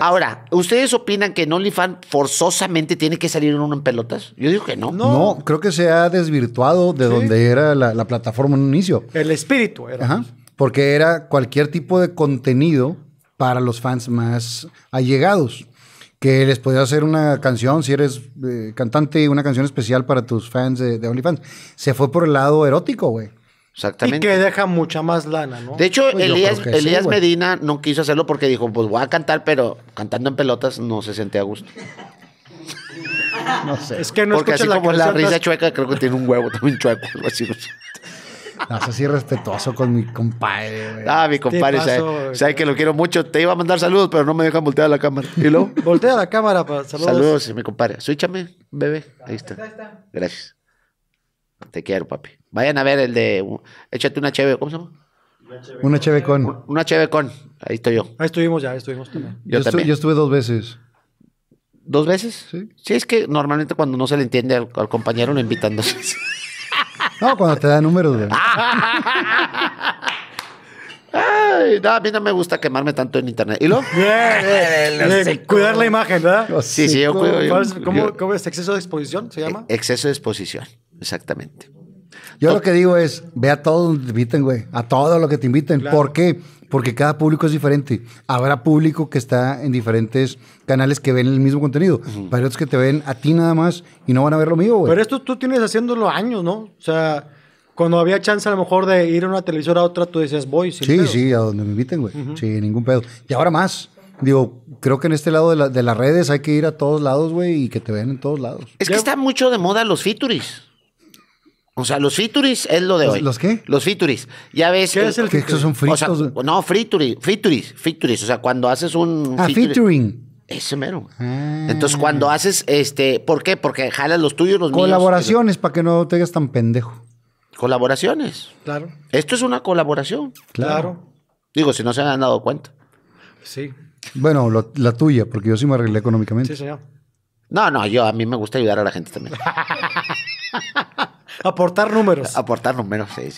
Ahora, ¿ustedes opinan que en OnlyFans forzosamente tiene que salir uno en pelotas? Yo digo que no. No, creo que se ha desvirtuado de donde era la, plataforma en un inicio. El espíritu era. porque era cualquier tipo de contenido para los fans más allegados. Que les podía hacer una canción, si eres eh, cantante, una canción especial para tus fans de OnlyFans. Se fue por el lado erótico, güey. Exactamente. Y que deja mucha más lana, ¿no? De hecho, pues Elías, Medina no quiso hacerlo porque dijo, pues voy a cantar, pero cantando en pelotas no se sentía a gusto. No sé. Es que no Porque así la como la risa chueca, creo que tiene un huevo también chueco, así. No soy así respetuoso con mi compadre. Güey. Ah, mi compadre, sabes, que lo quiero mucho. Te iba a mandar saludos, pero no me dejan voltear la cámara. ¿Y luego? Voltea la cámara para saludos. Saludos, mi compadre. Suíchame, bebé. Ahí está. Gracias. Te quiero, papi. Vayan a ver el de. Échate una cheve, ¿cómo se llama? Una cheve con. Una cheve con. Ahí estoy yo. Ahí estuvimos ya, estuvimos también. Yo, Estuve, dos veces. ¿Dos veces? Sí. Sí, es que normalmente cuando no se le entiende al, compañero lo invitan No, cuando te da números, Ay, a mí no me gusta quemarme tanto en internet. ¿Y lo? cuidar la imagen, ¿verdad? Sí, sí, yo cuido. ¿Cómo, ¿Cómo es exceso de exposición? ¿Se llama? Exceso de exposición. Exactamente. Yo lo que digo es, ve a todos donde te inviten, güey. A todo lo que te inviten. ¿Por qué? Porque cada público es diferente. Habrá público que está en diferentes canales que ven el mismo contenido. Para otros que te ven a ti nada más y no van a ver lo mío, güey. Pero esto tú tienes haciéndolo años, ¿no? O sea, cuando había chance a lo mejor de ir a una televisora a otra, tú decías, voy. Sin sí, sí, a donde me inviten, güey. Sí, ningún pedo. Y ahora más. Digo, creo que en este lado de, las redes hay que ir a todos lados, güey, y que te vean en todos lados. Es que está mucho de moda los featuris. O sea, los features es lo de hoy. ¿Los qué? Los featuris. Ya ves. ¿Qué es el que son fritos? O no, frituri. frituris, O sea, cuando haces un. Ah, featuring. Ese mero. Ah. Entonces, cuando haces este. ¿Por qué? Porque jalas los tuyos, los Colaboraciones, para que no te hagas tan pendejo. Colaboraciones. Claro. Esto es una colaboración. Claro. Digo, si no se han dado cuenta. Sí. Bueno, la tuya, porque yo sí me arreglé económicamente. Sí, señor. No, no, yo a mí me gusta ayudar a la gente también. Aportar números. Aportar números, seis.